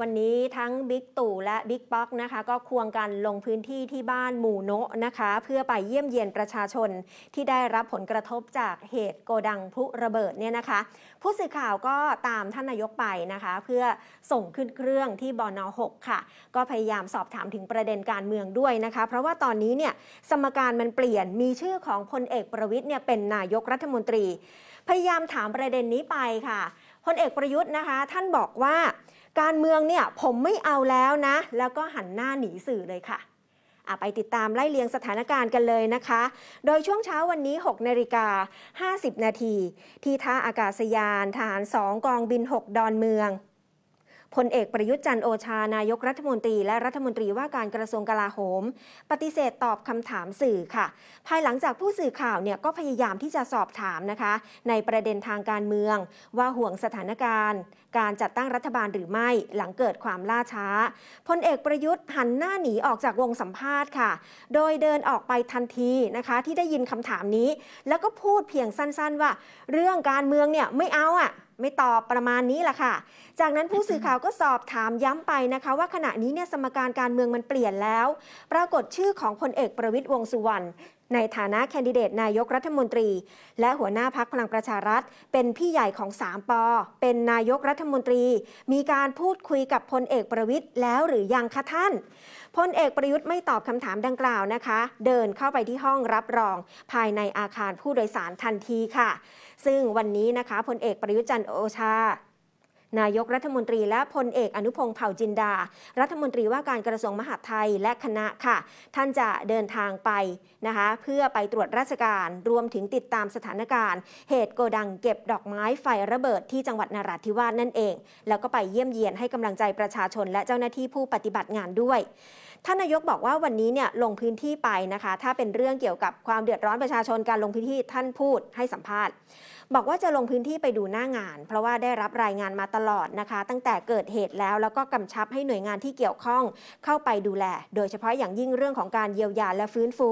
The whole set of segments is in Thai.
วันนี้ทั้งบิ๊กตู่และบิ๊กป๊อกนะคะ ก็ควงกันลงพื้นที่ที่บ้านหมู่โนะนะคะ เพื่อไปเยี่ยมเยียนประชาชน ที่ได้รับผลกระทบจากเหตุโกดังพลุระเบิดเนี่ยนะคะ ผู้สื่อข่าวก็ตามท่านนายกไปนะคะ เพื่อส่งขึ้นเครื่องที่บอน6ค่ะ ก็พยายามสอบถามถึงประเด็นการเมืองด้วยนะคะ เพราะว่าตอนนี้เนี่ยสมการมันเปลี่ยนมีชื่อของพลเอกประวิทย์เนี่ยเป็นนายกรัฐมนตรี พยายามถามประเด็นนี้ไปค่ะพลเอกประยุทธ์นะคะท่านบอกว่าการเมืองเนี่ย ผมไม่เอาแล้วนะ แล้วก็หันหน้าหนีสื่อเลยค่ะไปติดตามไล่เลียงสถานการณ์กันเลยนะคะ โดยช่วงเช้าวันนี้ 6นาฬิกา50นาทีที่ท่าอากาศยานฐาน2กองบิน 6 ดอนเมืองพลเอกประยุทธ์จันโอชา นายกรัฐมนตรี และรัฐมนตรีว่าการกระทรวงกลาโหม ปฏิเสธตอบคำถามสื่อค่ะ ภายหลังจากผู้สื่อข่าวเนี่ยก็พยายามที่จะสอบถามนะคะในประเด็นทางการเมืองว่าห่วงสถานการณ์ การจัดตั้งรัฐบาลหรือไม่หลังเกิดความล่าช้าพลเอกประยุทธ์หันหน้าหนีออกจากวงสัมภาษณ์ค่ะโดยเดินออกไปทันทีนะคะที่ได้ยินคำถามนี้แล้วก็พูดเพียงสั้น ๆว่า เรื่องการเมืองเนี่ยไม่เอาอะ่ะไม่ตอบประมาณนี้แหละค่ะ จากนั้นผู้สื่อข่าวก็สอบถามย้ำไปนะคะ ว่าขณะนี้เนี่ยสมการการเมืองมันเปลี่ยนแล้ว ปรากฏชื่อของพลเอกประวิตยวงสุวรรณในฐานะแคนดิเดตนายกรัฐมนตรี และหัวหน้าพักพลังประชารัฐ เป็นพี่ใหญ่ของสามปอเป็นนายกรัฐมนตรี มีการพูดคุยกับพลเอกประวิทย์แล้วหรือยังคะท่านพลเอกประยุทธ์ไม่ตอบคำถามดังกล่าวนะคะ เดินเข้าไปที่ห้องรับรอง ภายในอาคารผู้โดยสารทันทีค่ะ ซึ่งวันนี้นะคะพลเอกประยุทธ์จันโอชานายกรัฐมนตรีและพลเอกอนุพงศ์เผ่าจินดา รัฐมนตรีว่าการกระทรวงมหาดไทยและคณะค่ะ ท่านจะเดินทางไปนะคะ เพื่อไปตรวจราชการรวมถึงติดตามสถานการณ์ เหตุโกดังเก็บดอกไม้ไฟระเบิดที่จังหวัดนาราธิวาสนั่นเอง แล้วก็ไปเยี่ยมเยียนให้กำลังใจประชาชนและเจ้าหน้าที่ผู้ปฏิบัติงานด้วย ท่านนายกบอกว่าวันนี้เนี่ยลงพื้นที่ไปนะคะถ้าเป็นเรื่องเกี่ยวกับความเดือดร้อนประชาชนการลงพื้นที่ท่านพูดให้สัมภาษณ์บอกว่าจะลงพื้นที่ไปดูหน้างาน เพราะว่าได้รับรายงานมาตลอดนะคะ ตั้งแต่เกิดเหตุแล้วแล้วก็กำชับให้หน่วยงานที่เกี่ยวข้องเข้าไปดูแล โดยเฉพาะอย่างยิ่งเรื่องของการเยียวยาและฟื้นฟู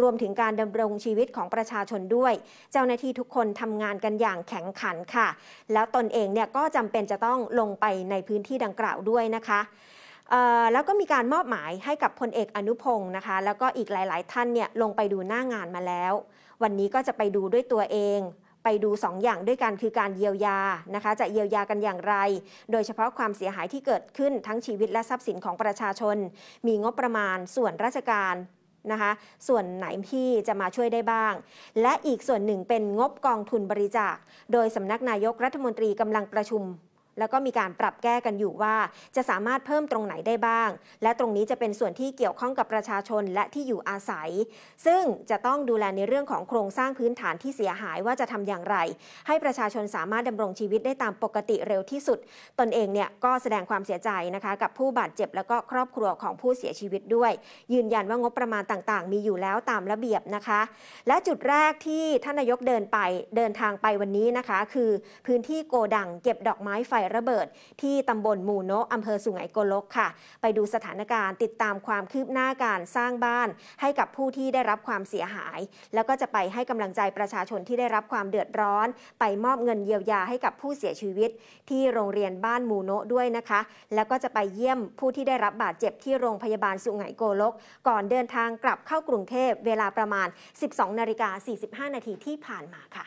รวมถึงการดำรงชีวิตของประชาชนด้วย เจ้าหน้าที่ทุกคนทำงานกันอย่างแข็งขันค่ะ แล้วตนเองเนี่ยก็จำเป็นจะต้องลงไปในพื้นที่ดังกล่าวด้วยนะคะแล้วก็มีการมอบหมายให้กับพลเอกอนุพงศ์นะคะ แล้วก็อีกหลายๆ ท่านเนี่ยลงไปดูหน้างานมาแล้ว วันนี้ก็จะไปดูด้วยตัวเองไปดู2ออย่างด้วยกันคือการเยียวยานะคะจะเยียวยากันอย่างไร โดยเฉพาะความเสียหายที่เกิดขึ้นทั้งชีวิตและทรัพย์สินของประชาชน มีงบประมาณส่วนราชการนะคะส่วนไหนที่จะมาช่วยได้บ้าง และอีกส่วนหนึ่งเป็นงบกองทุนบริจาค โดยสำนักนายกรัฐมนตรีกำลังประชุมแล้วก็มีการปรับแก้กันอยู่ว่าจะสามารถเพิ่มตรงไหนได้บ้าง และตรงนี้จะเป็นส่วนที่เกี่ยวข้องกับประชาชนและที่อยู่อาศัย ซึ่งจะต้องดูแลในเรื่องของโครงสร้างพื้นฐานที่เสียหายว่าจะทำอย่างไร ให้ประชาชนสามารถดำรงชีวิตได้ตามปกติเร็วที่สุด ตนเองเนี่ยก็แสดงความเสียใจนะคะ กับผู้บาดเจ็บแล้วก็ครอบครัวของผู้เสียชีวิตด้วย ยืนยันว่างบประมาณต่างๆ มีอยู่แล้วตามระเบียบนะคะ และจุดแรกที่ท่านนายกเดินไปเดินทางไปวันนี้นะคะ คือพื้นที่โกดัง เก็บดอกไม้ไฟระเบิดที่ตำบลมูโนะอำเภอสุไหงโกลกค่ะ ไปดูสถานการณ์ติดตามความคืบหน้าการสร้างบ้าน ให้กับผู้ที่ได้รับความเสียหาย แล้วก็จะไปให้กำลังใจประชาชนที่ได้รับความเดือดร้อน ไปมอบเงินเยียวยาให้กับผู้เสียชีวิตที่โรงเรียนบ้านมูโนะด้วยนะคะ แล้วก็จะไปเยี่ยมผู้ที่ได้รับบาดเจ็บที่โรงพยาบาลสุไหงโกลก ก่อนเดินทางกลับเข้ากรุงเทพเวลาประมาณ 12 นาฬิกา45 นาทีที่ผ่านมาค่ะ